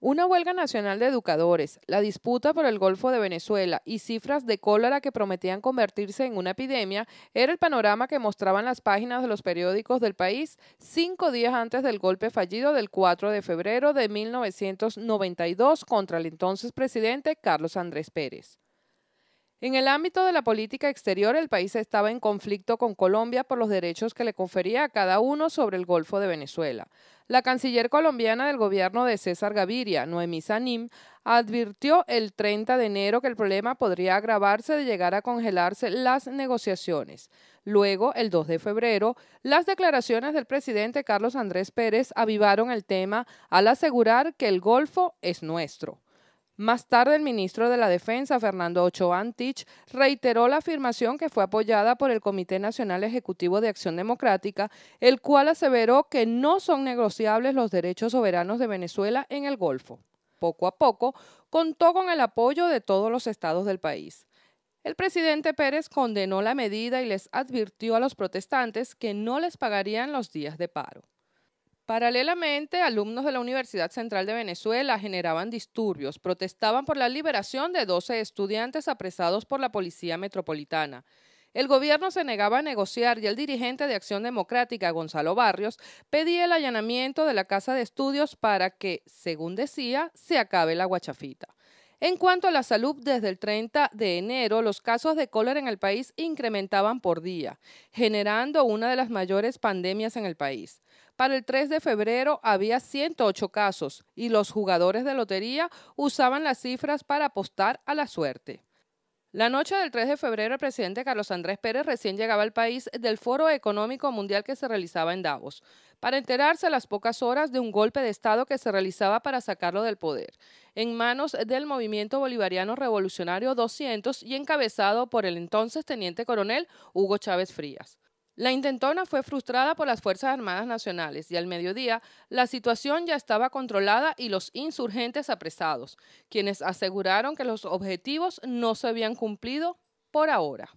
Una huelga nacional de educadores, la disputa por el Golfo de Venezuela y cifras de cólera que prometían convertirse en una epidemia era el panorama que mostraban las páginas de los periódicos del país cinco días antes del golpe fallido del 4 de febrero de 1992 contra el entonces presidente Carlos Andrés Pérez. En el ámbito de la política exterior, el país estaba en conflicto con Colombia por los derechos que le confería a cada uno sobre el Golfo de Venezuela. La canciller colombiana del gobierno de César Gaviria, Noemí Sanim, advirtió el 30 de enero que el problema podría agravarse de llegar a congelarse las negociaciones. Luego, el 2 de febrero, las declaraciones del presidente Carlos Andrés Pérez avivaron el tema al asegurar que el Golfo es nuestro. Más tarde, el ministro de la Defensa, Fernando Ochoa Antich, reiteró la afirmación que fue apoyada por el Comité Nacional Ejecutivo de Acción Democrática, el cual aseveró que no son negociables los derechos soberanos de Venezuela en el Golfo. Poco a poco, contó con el apoyo de todos los estados del país. El presidente Pérez condenó la medida y les advirtió a los protestantes que no les pagarían los días de paro. Paralelamente, alumnos de la Universidad Central de Venezuela generaban disturbios, protestaban por la liberación de 12 estudiantes apresados por la Policía Metropolitana. El gobierno se negaba a negociar y el dirigente de Acción Democrática, Gonzalo Barrios, pedía el allanamiento de la Casa de Estudios para que, según decía, se acabe la guachafita. En cuanto a la salud, desde el 30 de enero los casos de cólera en el país incrementaban por día, generando una de las mayores pandemias en el país. Para el 3 de febrero había 108 casos y los jugadores de lotería usaban las cifras para apostar a la suerte. La noche del 3 de febrero, el presidente Carlos Andrés Pérez recién llegaba al país del Foro Económico Mundial que se realizaba en Davos, para enterarse a las pocas horas de un golpe de Estado que se realizaba para sacarlo del poder, en manos del movimiento bolivariano revolucionario 200 y encabezado por el entonces teniente coronel Hugo Chávez Frías. La intentona fue frustrada por las Fuerzas Armadas Nacionales y al mediodía la situación ya estaba controlada y los insurgentes apresados, quienes aseguraron que los objetivos no se habían cumplido por ahora.